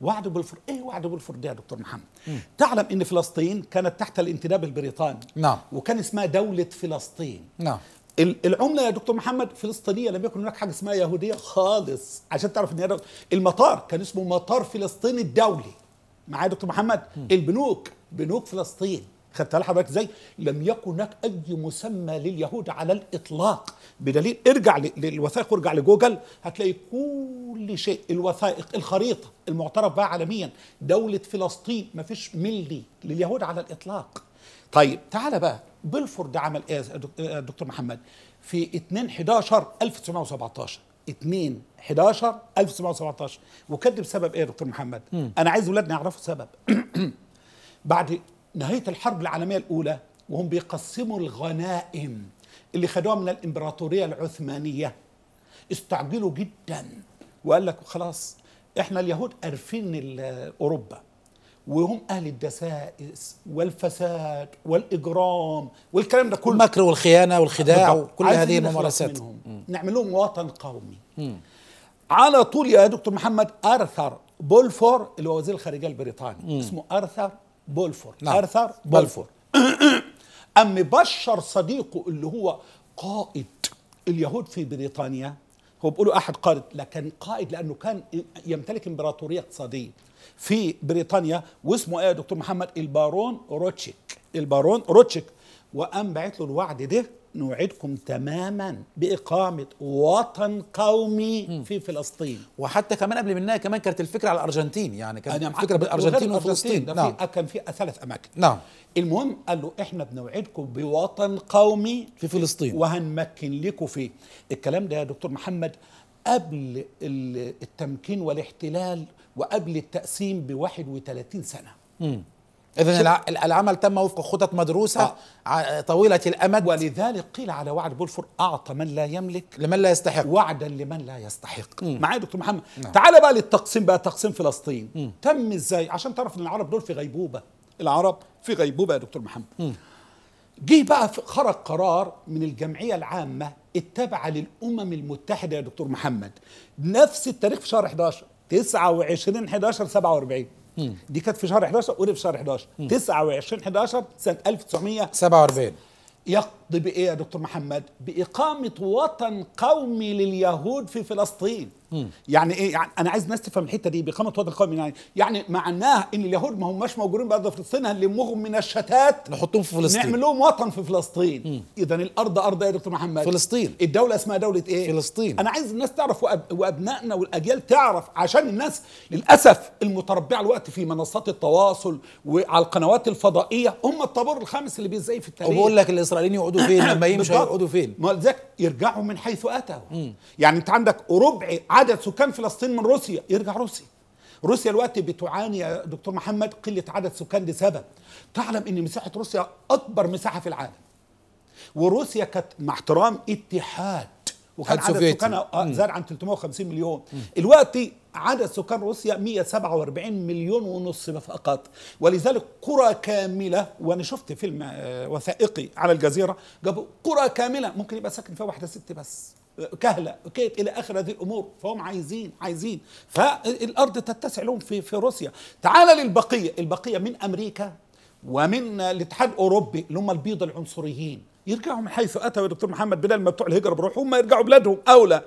وعدوا بالفر ايه وعدوا بالفرد يا دكتور محمد مم. تعلم ان فلسطين كانت تحت الانتداب البريطاني نعم وكان اسمها دوله فلسطين نعم العمله يا دكتور محمد فلسطينيه لم يكن هناك حاجه اسمها يهوديه خالص عشان تعرف ان المطار كان اسمه مطار فلسطين الدولي معايا دكتور محمد البنوك بنوك فلسطين خدتها لحضرتك ازاي؟ لم يكن هناك اي مسمى لليهود على الاطلاق بدليل ارجع للوثائق وارجع لجوجل هتلاقي كل شيء الوثائق الخريطه المعترف بها عالميا دوله فلسطين ما فيش ملي لليهود على الاطلاق. طيب تعالى بقى بلفورد عمل ايه يا دكتور محمد؟ في 2 11 1917 2 11 1917 وكاتب سبب ايه يا دكتور محمد؟ م. انا عايز ولادنا يعرفوا سبب بعد نهاية الحرب العالمية الأولى وهم بيقسموا الغنائم اللي خدوها من الإمبراطورية العثمانية استعجلوا جدا وقال لك خلاص احنا اليهود قارفين أوروبا وهم أهل الدسائس والفساد والإجرام والكلام ده كله المكر والخيانة والخداع وكل هذه الممارسات نعمل لهم وطن قومي مم. على طول يا دكتور محمد أرثر بولفور اللي هو وزير الخارجية البريطاني اسمه أرثر بولفور نعم. ارثر بولفور أم بشر صديقه اللي هو قائد اليهود في بريطانيا هو بيقولوا أحد قائد لكن قائد لأنه كان يمتلك إمبراطورية اقتصادية في بريطانيا واسمه إيه يا دكتور محمد البارون روتشيك البارون روتشيك وقام بعت له الوعد ده نوعدكم تماما بإقامة وطن قومي في فلسطين وحتى كمان قبل منها كمان كانت الفكرة على الأرجنتين يعني كانت الفكرة بالأرجنتين وفلسطين نعم. كان في ثلاث أماكن نعم المهم قال له احنا بنوعدكم بوطن قومي في فلسطين وهنمكن لكم فيه الكلام ده يا دكتور محمد قبل التمكين والاحتلال وقبل التقسيم ب 31 سنة مم. اذا العمل تم وفق خطط مدروسه آه. طويله الامد ولذلك قيل على وعد بولفور اعطى من لا يملك لمن لا يستحق وعدا لمن لا يستحق معايا دكتور محمد نعم. تعال بقى للتقسيم بقى تقسيم فلسطين مم. تم ازاي عشان تعرف ان العرب دول في غيبوبه العرب في غيبوبه يا دكتور محمد جه بقى خرج قرار من الجمعيه العامه التابعه للامم المتحده يا دكتور محمد نفس التاريخ في شهر 11 29 11 47 دي كانت في شهر 11 قولي في شهر 11 29 11 سنه 1947 يق الرفض بايه يا دكتور محمد؟ باقامه وطن قومي لليهود في فلسطين. يعني ايه؟ يعني انا عايز الناس تفهم الحته دي باقامه وطن قومي يعني يعني معناه ان اليهود ما هماش موجودين بارض فلسطين هنلمهم من الشتات نحطهم في فلسطين نعمل لهم وطن في فلسطين. اذا الارض ارض يا دكتور محمد؟ فلسطين الدوله اسمها دوله ايه؟ فلسطين انا عايز الناس تعرف وأب... وابنائنا والاجيال تعرف عشان الناس للاسف المتربعه الوقت في منصات التواصل وعلى القنوات الفضائيه هم الطابور الخامس اللي بيزيف التاريخ وبقول لك الاسرائيليين يقعدوا هيقعدوا فين لما يمشوا هيقعدوا فين ما لذلك يرجعوا من حيث اتوا مم. يعني انت عندك ربع عدد سكان فلسطين من روسيا يرجع روسيا روسيا الوقت بتعاني يا دكتور محمد قله عدد سكان لسبب تعلم ان مساحه روسيا اكبر مساحه في العالم وروسيا كانت مع احترام اتحاد وكان آه، عدد سكانها آه، زاد عن 350 مليون الوقت عدد سكان روسيا 147 مليون ونص فقط ولذلك قرى كاملة وأنا شفت فيلم آه، وثائقي على الجزيرة جابوا قرى كاملة ممكن يبقى ساكن فيها واحدة ست بس كهله كيت الى اخر هذه الامور فهم عايزين عايزين فالارض تتسع لهم في في روسيا تعال للبقيه البقيه من امريكا ومن الاتحاد الاوروبي اللي هم البيض العنصريين يرجعوا من حيث اتوا دكتور محمد بلال ما بتوع الهجره بروحهم هم يرجعوا بلادهم اولى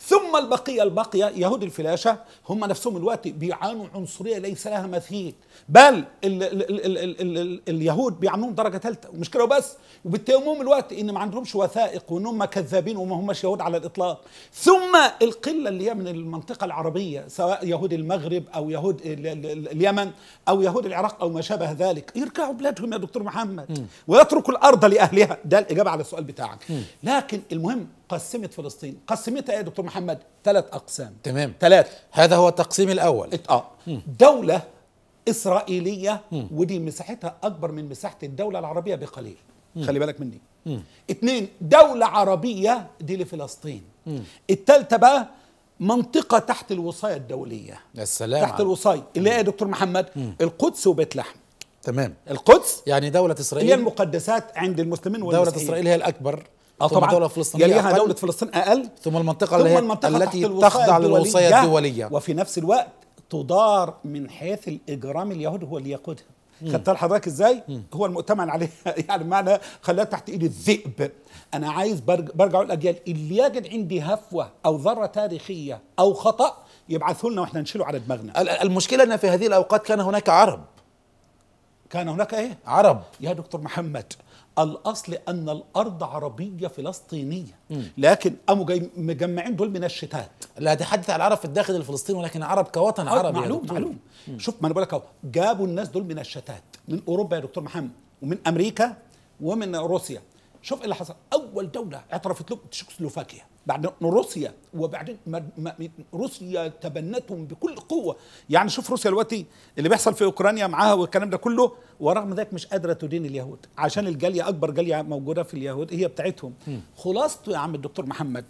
ثم البقيه الباقيه يهود الفلاشه هم نفسهم الوقت بيعانوا عنصريه ليس لها مثيل بل الـ الـ الـ الـ الـ الـ اليهود بيعاملوهم درجه ثالثه ومش كده وبس وبيتهموهم الوقت ان ما عندهمش وثائق وان هم كذابين وما هماش يهود على الاطلاق ثم القله اللي هي من المنطقه العربيه سواء يهود المغرب او يهود اليمن او يهود العراق او ما شابه ذلك يرجعوا بلادهم يا دكتور محمد ويتركوا الارض لاهلها ده الاجابه على السؤال بتاعك لكن المهم قسمت فلسطين قسمتها ايه يا دكتور محمد ثلاث اقسام تمام ثلاث هذا هو التقسيم الاول اه دوله اسرائيليه م. ودي مساحتها اكبر من مساحه الدوله العربيه بقليل م. خلي بالك مني اثنين دوله عربيه دي لفلسطين الثالثه بقى منطقة تحت الوصاية الدولية السلام تحت الوصاية اللي هي إيه يا دكتور محمد م. القدس وبيت لحم تمام القدس يعني دولة إسرائيل هي المقدسات عند المسلمين والمسيحيين دولة إسرائيل هي الأكبر اه طبعا دولة فلسطينية يليها دوله فلسطين اقل ثم المنطقه, ثم المنطقة التي تخضع للوصايه الدوليه وفي نفس الوقت تدار من حيث الاجرام اليهود هو اللي يقودها خدت لحضرتك ازاي مم. هو المؤتمن عليها يعني معنى خلاها تحت ايد الذئب انا عايز برجع الاجيال اللي يجد عندي هفوه او ذره تاريخيه او خطا يبعثوا لنا واحنا نشيله على دماغنا المشكله ان في هذه الاوقات كان هناك عرب كان هناك ايه عرب يا دكتور محمد الاصل ان الارض عربيه فلسطينيه لكن قاموا جاي مجمعين دول من الشتات لا حدث على العرب في الداخل الفلسطيني ولكن عرب كوطن عربي معلوم معلوم شوف ما انا بقول لك جابوا الناس دول من الشتات من اوروبا يا دكتور محمد ومن امريكا ومن روسيا شوف إيه اللي حصل اول دوله اعترفت له تشيكوسلوفاكيا بعد روسيا وبعدين روسيا تبنتهم بكل قوه يعني شوف روسيا دلوقتي اللي بيحصل في اوكرانيا معاها والكلام ده كله ورغم ذلك مش قادره تدين اليهود عشان الجاليه اكبر جاليه موجوده في اليهود هي بتاعتهم خلاصته يا عم الدكتور محمد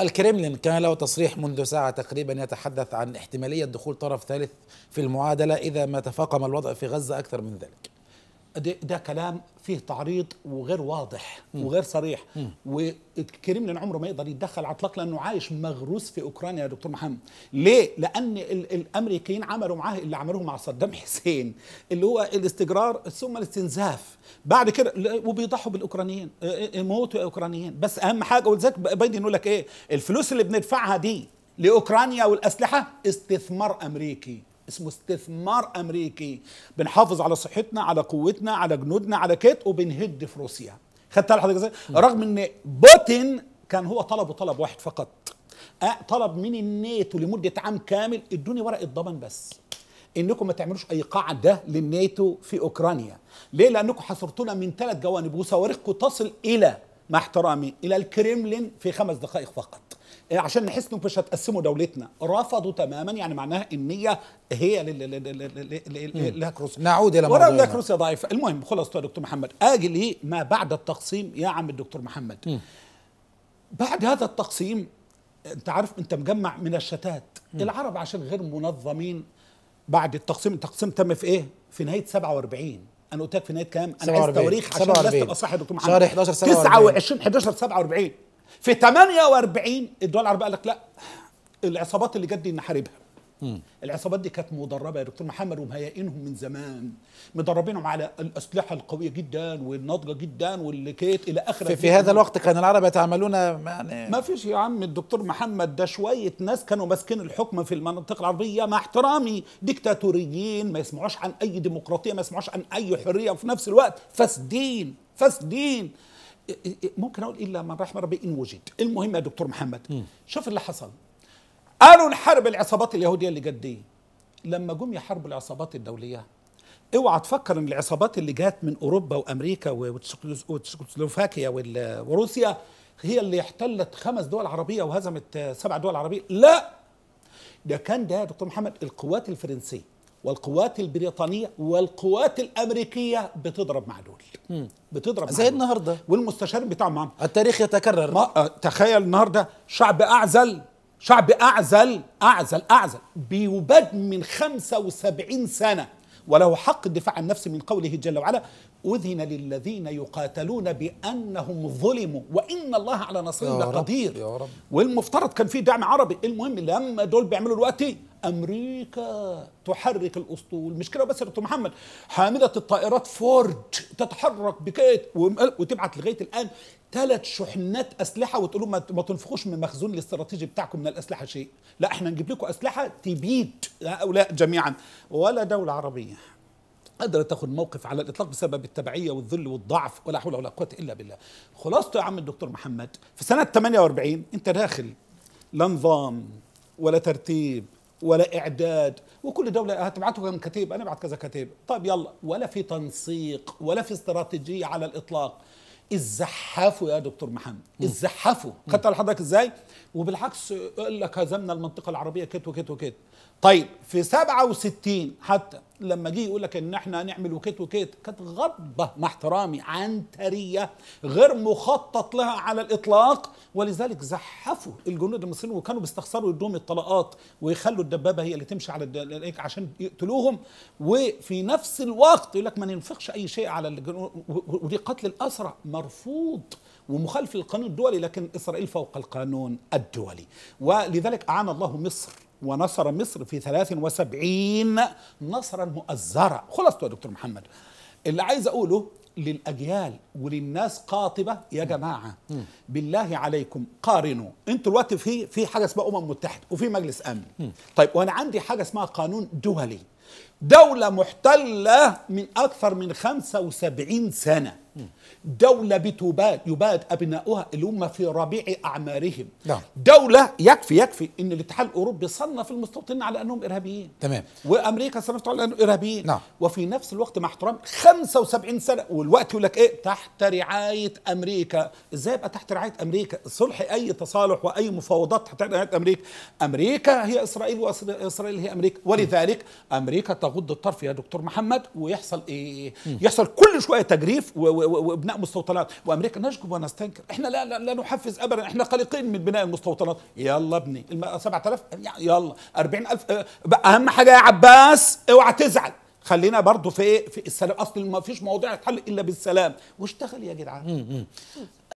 الكريملين كان له تصريح منذ ساعة تقريبا يتحدث عن احتمالية دخول طرف ثالث في المعادلة إذا ما تفاقم الوضع في غزة أكثر من ذلك ده, ده كلام فيه تعريض وغير واضح م. وغير صريح وكريم لان عمره ما يقدر يتدخل على الاطلاق لانه عايش مغروس في اوكرانيا يا دكتور محمد ليه لان الامريكيين عملوا معاه اللي عملوه مع صدام حسين اللي هو الاستجرار ثم الاستنزاف بعد كده وبيضحوا بالاوكرانيين يموتوا آه، آه، آه، الاوكرانيين بس اهم حاجه ولذلك بايدن يقول لك ايه الفلوس اللي بندفعها دي لاوكرانيا والاسلحه استثمار امريكي اسمه استثمار امريكي بنحافظ على صحتنا على قوتنا على جنودنا على كيت وبنهد في روسيا خدتها لحضرتك ازاي رغم ان بوتين كان هو طلبه طلب واحد فقط طلب من الناتو لمده عام كامل ادوني ورقه ضمان بس انكم ما تعملوش اي قاعده للناتو في اوكرانيا ليه لانكم حصرتونا من ثلاث جوانب وصواريخكم تصل الى مع احترامي الى الكريملين في خمس دقائق فقط عشان نحس انهم مش هتقسموا دولتنا رفضوا تماما يعني معناها النيه هي اللي هكروس نعود الى موضوعنا ولا يا ضعيف المهم خلاص يا دكتور محمد اجي ليه ما بعد التقسيم يا عم الدكتور محمد م. بعد هذا التقسيم انت عارف انت مجمع من الشتات م. العرب عشان غير منظمين بعد التقسيم التقسيم تم في ايه في نهايه 47 انا قلت لك في نهايه كام انا عايز تواريخ عشان بس تبقى صح يا دكتور محمد شهر 11 27 29 11 47 في 48 الدول العربيه قال لك لا العصابات اللي جت دي نحاربها العصابات دي كانت مدربه يا دكتور محمد ومهيئينهم من زمان مدربينهم على الاسلحه القويه جدا والناضجه جدا والليكيت الى اخره في, في هذا الوقت كان العرب يتعاملون يعني ما فيش يا عم الدكتور محمد ده شويه ناس كانوا ماسكين الحكم في المناطق العربيه مع احترامي ديكتاتوريين ما يسمعوش عن اي ديمقراطيه ما يسمعوش عن اي حريه وفي نفس الوقت فاسدين فاسدين ممكن اقول الا من رحم ربي ان وجد المهم يا دكتور محمد شوف اللي حصل قالوا نحارب العصابات اليهوديه اللي جت دي لما جم يحاربوا العصابات الدوليه اوعى تفكر ان العصابات اللي جات من اوروبا وامريكا وتشيكوسلوفاكيا وروسيا هي اللي احتلت خمس دول عربيه وهزمت آه، سبع دول عربيه لا ده كان ده يا دكتور محمد القوات الفرنسيه والقوات البريطانيه والقوات الامريكيه بتضرب مع دول بتضرب زي النهارده والمستشار بتاعهم التاريخ يتكرر ما آه، تخيل النهارده شعب اعزل شعب اعزل اعزل اعزل بيباد من 75 سنه وله حق الدفاع عن نفسه من قوله جل وعلا أذن للذين يقاتلون بأنهم ظلموا وإن الله على نصرهم لقدير والمفترض كان في دعم عربي المهم لما دول بيعملوا دلوقتي أمريكا تحرك الأسطول مش كده بس يا دكتور محمد حاملة الطائرات فورد تتحرك بكيت وتبعت لغاية الآن ثلاث شحنات اسلحه وتقول لهم ما تنفخوش من مخزون الاستراتيجي بتاعكم من الاسلحه شيء لا احنا نجيب لكم اسلحه تبيد هؤلاء جميعا ولا دوله عربيه قادرة تاخد موقف على الإطلاق بسبب التبعية والذل والضعف ولا حول ولا قوة إلا بالله خلاصته يا عم الدكتور محمد في سنة 48 أنت داخل لا نظام ولا ترتيب ولا اعداد وكل دوله هتبعته كم كتيب انا ابعت كذا كتيب طيب يلا ولا في تنسيق ولا في استراتيجيه على الاطلاق اتزحفوا يا دكتور محمد الزحافه خدت على حضرتك ازاي وبالعكس قال لك هزمنا المنطقه العربيه كت وكت وكت طيب في 67 حتى لما جه يقول لك ان احنا هنعمل وكيت وكيت كانت غضبه مع احترامي عنتريه غير مخطط لها على الاطلاق ولذلك زحفوا الجنود المصريين وكانوا بيستخسروا يدوهم الطلقات ويخلوا الدبابه هي اللي تمشي على الدلائك عشان يقتلوهم وفي نفس الوقت يقول لك ما ننفقش اي شيء على الجنود ودي قتل الاسرى مرفوض ومخالف للقانون الدولي لكن اسرائيل فوق القانون الدولي ولذلك اعان الله مصر ونصر مصر في 73 نصرا مؤزرا خلاصته يا دكتور محمد اللي عايز اقوله للاجيال وللناس قاطبه يا جماعه بالله عليكم قارنوا انتوا دلوقتي في في حاجه اسمها امم متحده وفي مجلس امن طيب وانا عندي حاجه اسمها قانون دولي دولة محتلة من أكثر من 75 سنة دولة بتباد يباد أبناؤها اللي هم في ربيع أعمارهم نعم. دولة يكفي يكفي أن الاتحاد الأوروبي صنف المستوطنين على أنهم إرهابيين تمام وأمريكا صنفت على أنهم إرهابيين نعم. وفي نفس الوقت مع احترام 75 سنة والوقت يقول لك إيه تحت رعاية أمريكا إزاي بقى تحت رعاية أمريكا صلح أي تصالح وأي مفاوضات تحت رعاية أمريكا أمريكا هي إسرائيل وإسرائيل هي أمريكا ولذلك أمريكا غض الطرف يا دكتور محمد ويحصل ايه, إيه،, إيه. يحصل كل شويه تجريف وبناء مستوطنات وامريكا نشكو ونستنكر احنا لا لا, لا نحفز ابدا احنا قلقين من بناء المستوطنات يلا ابني 7000 يلا 40000 أه، اهم حاجه يا عباس اوعى تزعل خلينا برضو في إيه؟ في السلام اصل ما فيش مواضيع تحل الا بالسلام واشتغل يا جدعان